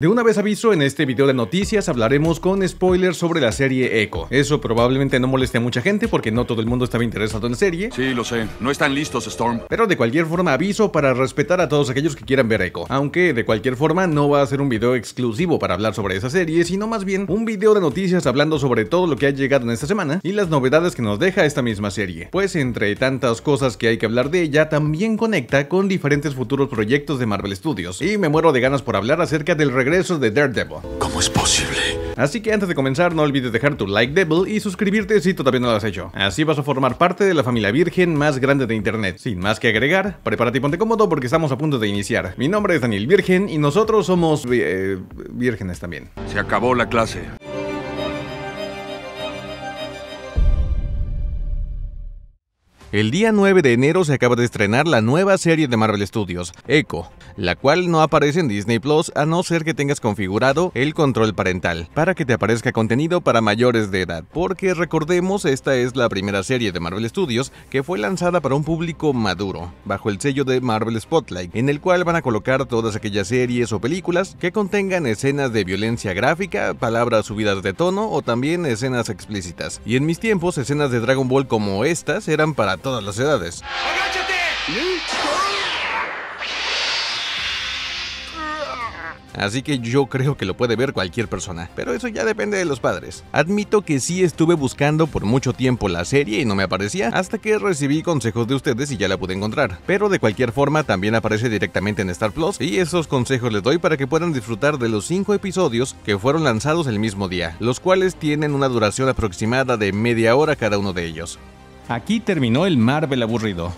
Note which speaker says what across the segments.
Speaker 1: De una vez aviso, en este video de noticias hablaremos con spoilers sobre la serie Echo. Eso probablemente no moleste a mucha gente porque no todo el mundo estaba interesado en la serie. Sí, lo sé, no están listos Storm. Pero de cualquier forma aviso para respetar a todos aquellos que quieran ver Echo. Aunque de cualquier forma no va a ser un video exclusivo para hablar sobre esa serie, sino más bien un video de noticias hablando sobre todo lo que ha llegado en esta semana y las novedades que nos deja esta misma serie. Pues entre tantas cosas que hay que hablar de ella, también conecta con diferentes futuros proyectos de Marvel Studios. Y me muero de ganas por hablar acerca del regreso de Daredevil. ¿Cómo es posible? Así que antes de comenzar no olvides dejar tu like devil y suscribirte si todavía no lo has hecho. Así vas a formar parte de la familia virgen más grande de internet. Sin más que agregar, prepárate y ponte cómodo porque estamos a punto de iniciar. Mi nombre es Daniel Virgen y nosotros somos eh, vírgenes también. Se acabó la clase. El día 9 de enero se acaba de estrenar la nueva serie de Marvel Studios, Echo, la cual no aparece en Disney Plus a no ser que tengas configurado el control parental para que te aparezca contenido para mayores de edad, porque recordemos esta es la primera serie de Marvel Studios que fue lanzada para un público maduro, bajo el sello de Marvel Spotlight, en el cual van a colocar todas aquellas series o películas que contengan escenas de violencia gráfica, palabras subidas de tono o también escenas explícitas. Y en mis tiempos, escenas de Dragon Ball como estas eran para todas las edades. Así que yo creo que lo puede ver cualquier persona, pero eso ya depende de los padres. Admito que sí estuve buscando por mucho tiempo la serie y no me aparecía, hasta que recibí consejos de ustedes y ya la pude encontrar. Pero de cualquier forma también aparece directamente en Star Plus y esos consejos les doy para que puedan disfrutar de los 5 episodios que fueron lanzados el mismo día, los cuales tienen una duración aproximada de media hora cada uno de ellos. Aquí terminó el Marvel aburrido.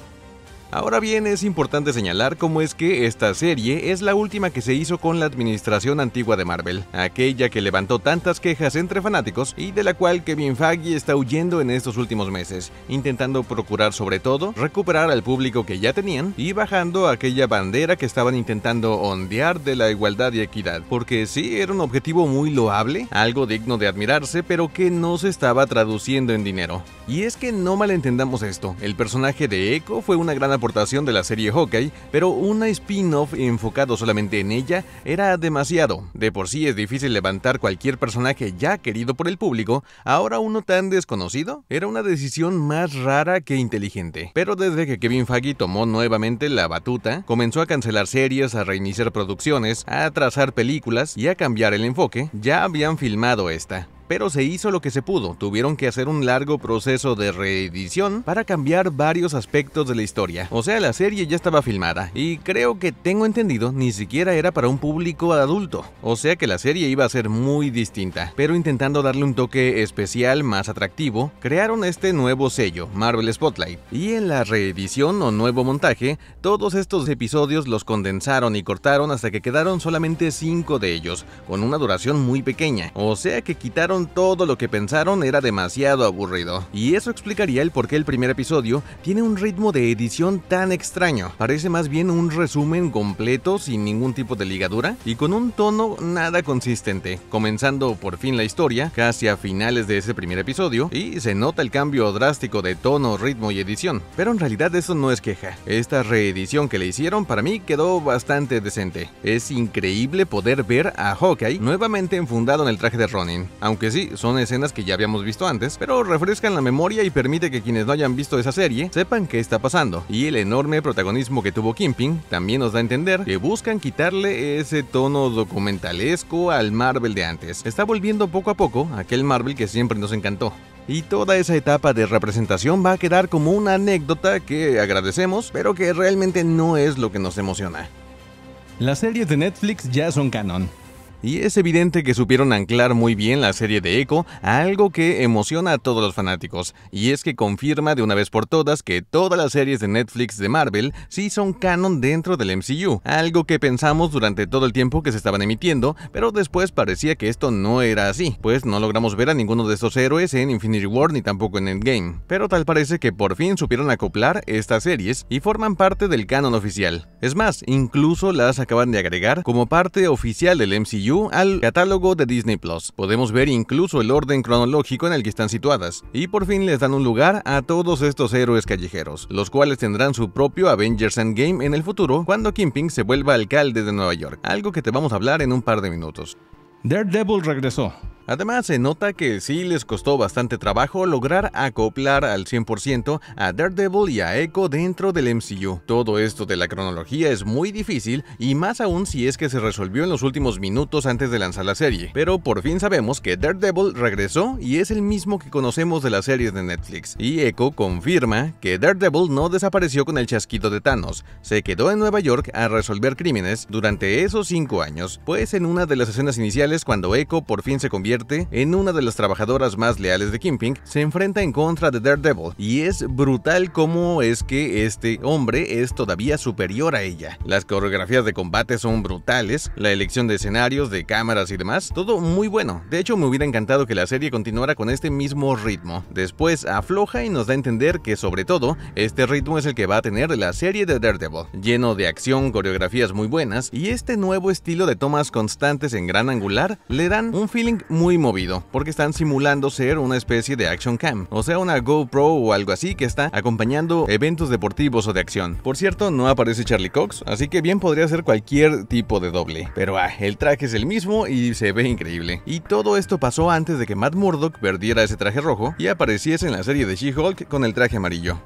Speaker 1: Ahora bien, es importante señalar cómo es que esta serie es la última que se hizo con la administración antigua de Marvel, aquella que levantó tantas quejas entre fanáticos y de la cual Kevin Feige está huyendo en estos últimos meses, intentando procurar sobre todo recuperar al público que ya tenían y bajando aquella bandera que estaban intentando ondear de la igualdad y equidad, porque sí era un objetivo muy loable, algo digno de admirarse, pero que no se estaba traduciendo en dinero. Y es que no malentendamos esto, el personaje de Echo fue una gran de la serie hockey, pero una spin-off enfocado solamente en ella era demasiado. De por sí es difícil levantar cualquier personaje ya querido por el público, ahora uno tan desconocido era una decisión más rara que inteligente. Pero desde que Kevin Feige tomó nuevamente la batuta, comenzó a cancelar series, a reiniciar producciones, a trazar películas y a cambiar el enfoque, ya habían filmado esta pero se hizo lo que se pudo. Tuvieron que hacer un largo proceso de reedición para cambiar varios aspectos de la historia. O sea, la serie ya estaba filmada y creo que tengo entendido ni siquiera era para un público adulto. O sea que la serie iba a ser muy distinta, pero intentando darle un toque especial más atractivo, crearon este nuevo sello, Marvel Spotlight. Y en la reedición o nuevo montaje, todos estos episodios los condensaron y cortaron hasta que quedaron solamente 5 de ellos, con una duración muy pequeña. O sea que quitaron todo lo que pensaron era demasiado aburrido. Y eso explicaría el por qué el primer episodio tiene un ritmo de edición tan extraño. Parece más bien un resumen completo sin ningún tipo de ligadura y con un tono nada consistente, comenzando por fin la historia casi a finales de ese primer episodio y se nota el cambio drástico de tono, ritmo y edición. Pero en realidad eso no es queja. Esta reedición que le hicieron para mí quedó bastante decente. Es increíble poder ver a Hawkeye nuevamente enfundado en el traje de Ronin, aunque sí, son escenas que ya habíamos visto antes, pero refrescan la memoria y permite que quienes no hayan visto esa serie sepan qué está pasando. Y el enorme protagonismo que tuvo Kimping también nos da a entender que buscan quitarle ese tono documentalesco al Marvel de antes. Está volviendo poco a poco aquel Marvel que siempre nos encantó. Y toda esa etapa de representación va a quedar como una anécdota que agradecemos, pero que realmente no es lo que nos emociona. Las series de Netflix ya son canon. Y es evidente que supieron anclar muy bien la serie de Echo a algo que emociona a todos los fanáticos, y es que confirma de una vez por todas que todas las series de Netflix de Marvel sí son canon dentro del MCU, algo que pensamos durante todo el tiempo que se estaban emitiendo, pero después parecía que esto no era así, pues no logramos ver a ninguno de estos héroes en Infinity War ni tampoco en Endgame, pero tal parece que por fin supieron acoplar estas series y forman parte del canon oficial. Es más, incluso las acaban de agregar como parte oficial del MCU al catálogo de Disney Plus. Podemos ver incluso el orden cronológico en el que están situadas, y por fin les dan un lugar a todos estos héroes callejeros, los cuales tendrán su propio Avengers Endgame en el futuro cuando Kingpin se vuelva alcalde de Nueva York, algo que te vamos a hablar en un par de minutos. Daredevil regresó, Además, se nota que sí les costó bastante trabajo lograr acoplar al 100% a Daredevil y a Echo dentro del MCU. Todo esto de la cronología es muy difícil y más aún si es que se resolvió en los últimos minutos antes de lanzar la serie, pero por fin sabemos que Daredevil regresó y es el mismo que conocemos de las series de Netflix, y Echo confirma que Daredevil no desapareció con el chasquido de Thanos, se quedó en Nueva York a resolver crímenes durante esos 5 años, pues en una de las escenas iniciales cuando Echo por fin se convierte en una de las trabajadoras más leales de Kingpin, se enfrenta en contra de Daredevil y es brutal cómo es que este hombre es todavía superior a ella. Las coreografías de combate son brutales, la elección de escenarios, de cámaras y demás, todo muy bueno. De hecho, me hubiera encantado que la serie continuara con este mismo ritmo. Después afloja y nos da a entender que sobre todo este ritmo es el que va a tener la serie de Daredevil, lleno de acción, coreografías muy buenas y este nuevo estilo de tomas constantes en gran angular le dan un feeling muy muy movido, porque están simulando ser una especie de action cam, o sea una GoPro o algo así que está acompañando eventos deportivos o de acción. Por cierto, no aparece Charlie Cox, así que bien podría ser cualquier tipo de doble. Pero ah, el traje es el mismo y se ve increíble. Y todo esto pasó antes de que Matt Murdock perdiera ese traje rojo y apareciese en la serie de She-Hulk con el traje amarillo.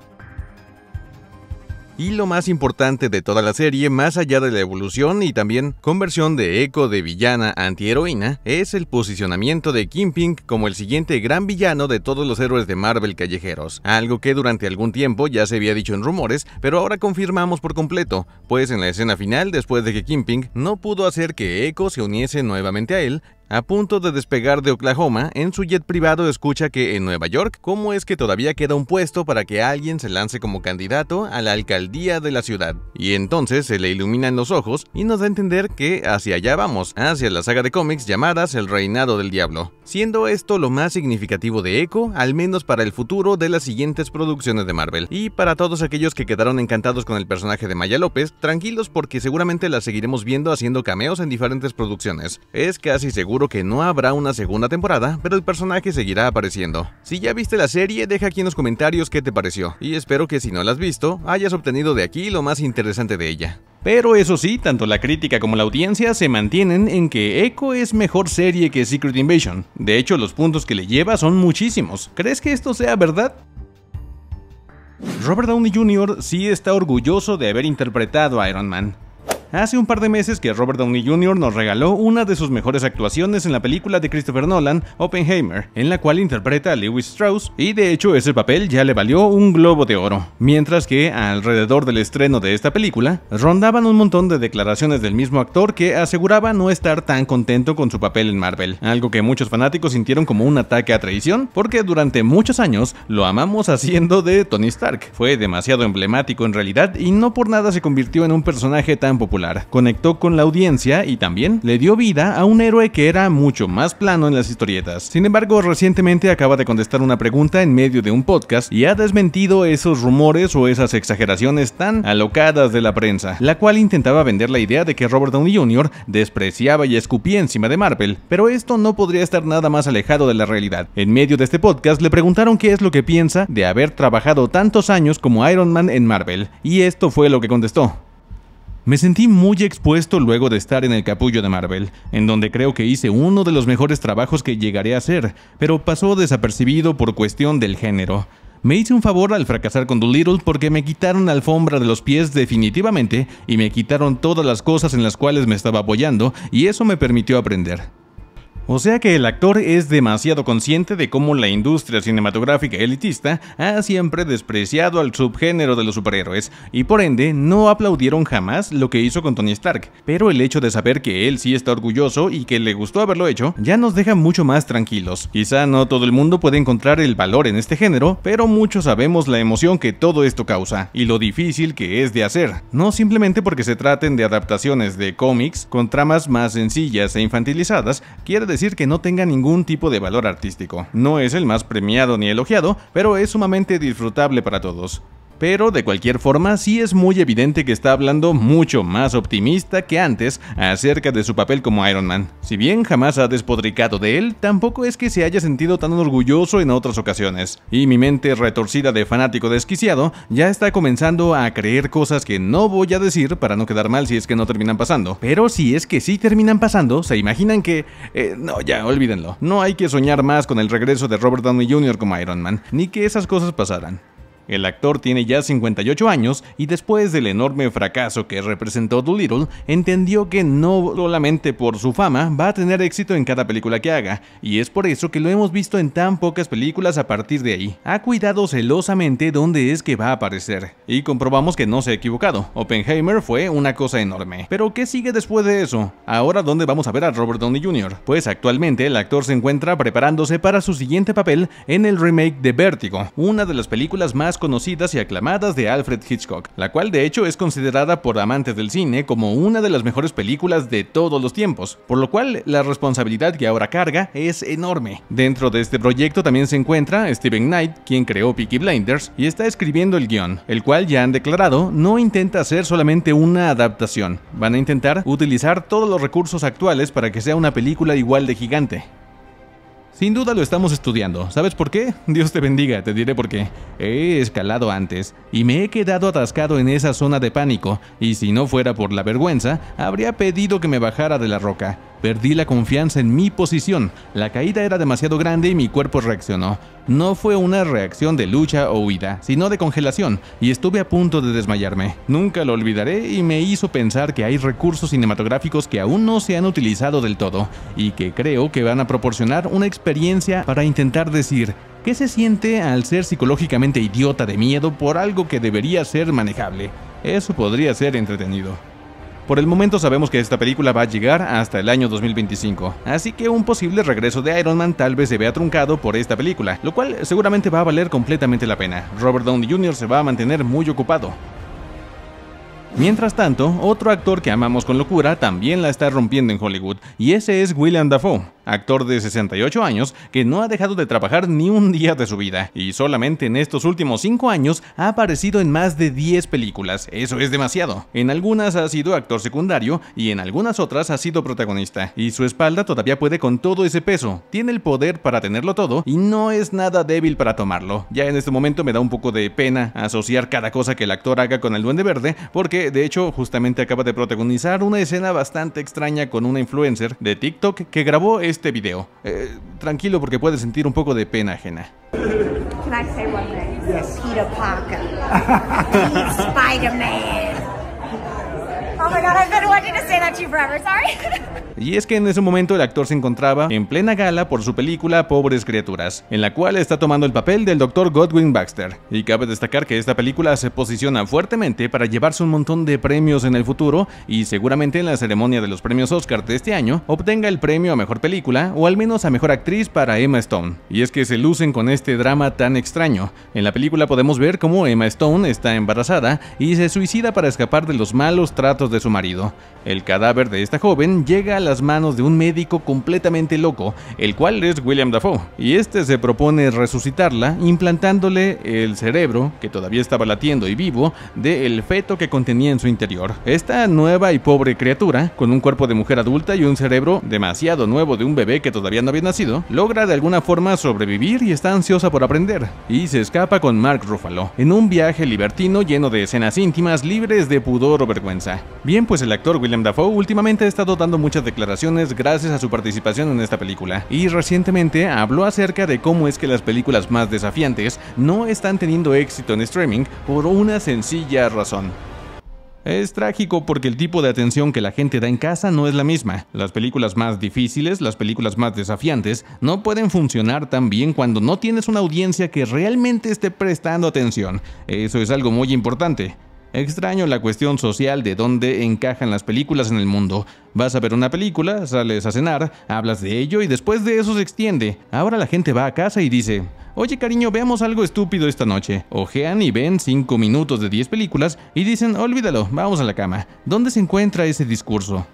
Speaker 1: Y lo más importante de toda la serie, más allá de la evolución y también conversión de Echo de villana antiheroína, es el posicionamiento de Kingpin como el siguiente gran villano de todos los héroes de Marvel callejeros, algo que durante algún tiempo ya se había dicho en rumores, pero ahora confirmamos por completo, pues en la escena final, después de que Kingpin no pudo hacer que Echo se uniese nuevamente a él, a punto de despegar de Oklahoma, en su jet privado escucha que en Nueva York, ¿cómo es que todavía queda un puesto para que alguien se lance como candidato a la alcaldía de la ciudad? Y entonces se le iluminan los ojos y nos da a entender que hacia allá vamos, hacia la saga de cómics llamadas El Reinado del Diablo, siendo esto lo más significativo de Echo, al menos para el futuro de las siguientes producciones de Marvel. Y para todos aquellos que quedaron encantados con el personaje de Maya López, tranquilos porque seguramente la seguiremos viendo haciendo cameos en diferentes producciones. Es casi seguro que no habrá una segunda temporada, pero el personaje seguirá apareciendo. Si ya viste la serie, deja aquí en los comentarios qué te pareció, y espero que si no la has visto, hayas obtenido de aquí lo más interesante de ella. Pero eso sí, tanto la crítica como la audiencia se mantienen en que Echo es mejor serie que Secret Invasion. De hecho, los puntos que le lleva son muchísimos. ¿Crees que esto sea verdad? Robert Downey Jr. sí está orgulloso de haber interpretado a Iron Man. Hace un par de meses que Robert Downey Jr. nos regaló una de sus mejores actuaciones en la película de Christopher Nolan, Oppenheimer, en la cual interpreta a Lewis Strauss y de hecho ese papel ya le valió un globo de oro. Mientras que alrededor del estreno de esta película rondaban un montón de declaraciones del mismo actor que aseguraba no estar tan contento con su papel en Marvel, algo que muchos fanáticos sintieron como un ataque a traición porque durante muchos años lo amamos haciendo de Tony Stark. Fue demasiado emblemático en realidad y no por nada se convirtió en un personaje tan popular Conectó con la audiencia y también le dio vida a un héroe que era mucho más plano en las historietas. Sin embargo, recientemente acaba de contestar una pregunta en medio de un podcast y ha desmentido esos rumores o esas exageraciones tan alocadas de la prensa, la cual intentaba vender la idea de que Robert Downey Jr. despreciaba y escupía encima de Marvel, pero esto no podría estar nada más alejado de la realidad. En medio de este podcast le preguntaron qué es lo que piensa de haber trabajado tantos años como Iron Man en Marvel, y esto fue lo que contestó. Me sentí muy expuesto luego de estar en el capullo de Marvel, en donde creo que hice uno de los mejores trabajos que llegaré a hacer, pero pasó desapercibido por cuestión del género. Me hice un favor al fracasar con Doolittle porque me quitaron la alfombra de los pies definitivamente y me quitaron todas las cosas en las cuales me estaba apoyando y eso me permitió aprender. O sea que el actor es demasiado consciente de cómo la industria cinematográfica elitista ha siempre despreciado al subgénero de los superhéroes y por ende no aplaudieron jamás lo que hizo con Tony Stark, pero el hecho de saber que él sí está orgulloso y que le gustó haberlo hecho ya nos deja mucho más tranquilos. Quizá no todo el mundo puede encontrar el valor en este género, pero muchos sabemos la emoción que todo esto causa y lo difícil que es de hacer, no simplemente porque se traten de adaptaciones de cómics con tramas más sencillas e infantilizadas, quiere decir decir que no tenga ningún tipo de valor artístico. No es el más premiado ni elogiado, pero es sumamente disfrutable para todos. Pero de cualquier forma, sí es muy evidente que está hablando mucho más optimista que antes acerca de su papel como Iron Man. Si bien jamás ha despodricado de él, tampoco es que se haya sentido tan orgulloso en otras ocasiones. Y mi mente retorcida de fanático desquiciado ya está comenzando a creer cosas que no voy a decir para no quedar mal si es que no terminan pasando. Pero si es que sí terminan pasando, se imaginan que... Eh, no, ya, olvídenlo. No hay que soñar más con el regreso de Robert Downey Jr. como Iron Man, ni que esas cosas pasaran. El actor tiene ya 58 años y después del enorme fracaso que representó Doolittle, entendió que no solamente por su fama va a tener éxito en cada película que haga, y es por eso que lo hemos visto en tan pocas películas a partir de ahí. Ha cuidado celosamente dónde es que va a aparecer, y comprobamos que no se ha equivocado, Oppenheimer fue una cosa enorme. Pero ¿qué sigue después de eso? ¿Ahora dónde vamos a ver a Robert Downey Jr.? Pues actualmente el actor se encuentra preparándose para su siguiente papel en el remake de Vértigo, una de las películas más conocidas y aclamadas de Alfred Hitchcock, la cual de hecho es considerada por amantes del cine como una de las mejores películas de todos los tiempos, por lo cual la responsabilidad que ahora carga es enorme. Dentro de este proyecto también se encuentra Steven Knight, quien creó Peaky Blinders y está escribiendo el guión, el cual ya han declarado no intenta hacer solamente una adaptación, van a intentar utilizar todos los recursos actuales para que sea una película igual de gigante. Sin duda lo estamos estudiando. ¿Sabes por qué? Dios te bendiga, te diré por qué. He escalado antes y me he quedado atascado en esa zona de pánico, y si no fuera por la vergüenza, habría pedido que me bajara de la roca. Perdí la confianza en mi posición, la caída era demasiado grande y mi cuerpo reaccionó. No fue una reacción de lucha o huida, sino de congelación, y estuve a punto de desmayarme. Nunca lo olvidaré y me hizo pensar que hay recursos cinematográficos que aún no se han utilizado del todo, y que creo que van a proporcionar una experiencia para intentar decir, ¿qué se siente al ser psicológicamente idiota de miedo por algo que debería ser manejable? Eso podría ser entretenido. Por el momento sabemos que esta película va a llegar hasta el año 2025, así que un posible regreso de Iron Man tal vez se vea truncado por esta película, lo cual seguramente va a valer completamente la pena. Robert Downey Jr. se va a mantener muy ocupado. Mientras tanto, otro actor que amamos con locura también la está rompiendo en Hollywood, y ese es William Dafoe actor de 68 años que no ha dejado de trabajar ni un día de su vida y solamente en estos últimos 5 años ha aparecido en más de 10 películas, eso es demasiado. En algunas ha sido actor secundario y en algunas otras ha sido protagonista y su espalda todavía puede con todo ese peso, tiene el poder para tenerlo todo y no es nada débil para tomarlo. Ya en este momento me da un poco de pena asociar cada cosa que el actor haga con el duende verde porque de hecho justamente acaba de protagonizar una escena bastante extraña con una influencer de TikTok que grabó este este video. Eh, tranquilo porque puedes sentir un poco de pena ajena. Yes. Peter Parker. Spider-Man. Oh my god, I've been wanting to say that to you forever. Sorry. Y es que en ese momento el actor se encontraba en plena gala por su película Pobres Criaturas, en la cual está tomando el papel del Dr. Godwin Baxter. Y cabe destacar que esta película se posiciona fuertemente para llevarse un montón de premios en el futuro y seguramente en la ceremonia de los premios Oscar de este año obtenga el premio a mejor película o al menos a mejor actriz para Emma Stone. Y es que se lucen con este drama tan extraño. En la película podemos ver cómo Emma Stone está embarazada y se suicida para escapar de los malos tratos de su marido. El cadáver de esta joven llega a las manos de un médico completamente loco, el cual es William Dafoe, y este se propone resucitarla implantándole el cerebro, que todavía estaba latiendo y vivo, del feto que contenía en su interior. Esta nueva y pobre criatura, con un cuerpo de mujer adulta y un cerebro demasiado nuevo de un bebé que todavía no había nacido, logra de alguna forma sobrevivir y está ansiosa por aprender, y se escapa con Mark Ruffalo, en un viaje libertino lleno de escenas íntimas libres de pudor o vergüenza. Bien, pues el actor William Dafoe últimamente ha estado dando muchas de declaraciones gracias a su participación en esta película. Y recientemente habló acerca de cómo es que las películas más desafiantes no están teniendo éxito en streaming por una sencilla razón. Es trágico porque el tipo de atención que la gente da en casa no es la misma. Las películas más difíciles, las películas más desafiantes, no pueden funcionar tan bien cuando no tienes una audiencia que realmente esté prestando atención. Eso es algo muy importante. Extraño la cuestión social de dónde encajan las películas en el mundo. Vas a ver una película, sales a cenar, hablas de ello y después de eso se extiende. Ahora la gente va a casa y dice, Oye cariño, veamos algo estúpido esta noche. Ojean y ven 5 minutos de 10 películas y dicen, olvídalo, vamos a la cama. ¿Dónde se encuentra ese discurso?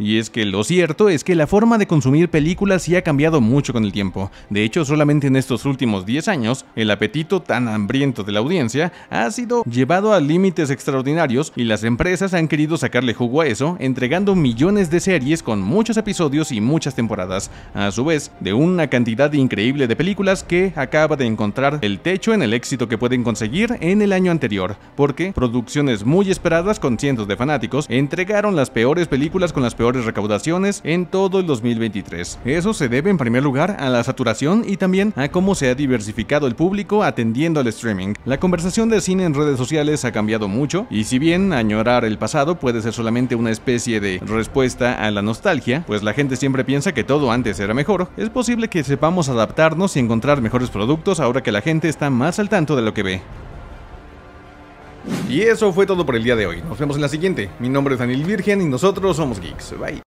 Speaker 1: Y es que lo cierto es que la forma de consumir películas sí ha cambiado mucho con el tiempo. De hecho, solamente en estos últimos 10 años, el apetito tan hambriento de la audiencia ha sido llevado a límites extraordinarios y las empresas han querido sacarle jugo a eso, entregando millones de series con muchos episodios y muchas temporadas, a su vez de una cantidad increíble de películas que acaba de encontrar el techo en el éxito que pueden conseguir en el año anterior, porque producciones muy esperadas con cientos de fanáticos entregaron las peores películas con las peores recaudaciones en todo el 2023. Eso se debe en primer lugar a la saturación y también a cómo se ha diversificado el público atendiendo al streaming. La conversación de cine en redes sociales ha cambiado mucho y si bien añorar el pasado puede ser solamente una especie de respuesta a la nostalgia, pues la gente siempre piensa que todo antes era mejor, es posible que sepamos adaptarnos y encontrar mejores productos ahora que la gente está más al tanto de lo que ve. Y eso fue todo por el día de hoy. Nos vemos en la siguiente. Mi nombre es Daniel Virgen y nosotros somos Geeks. Bye.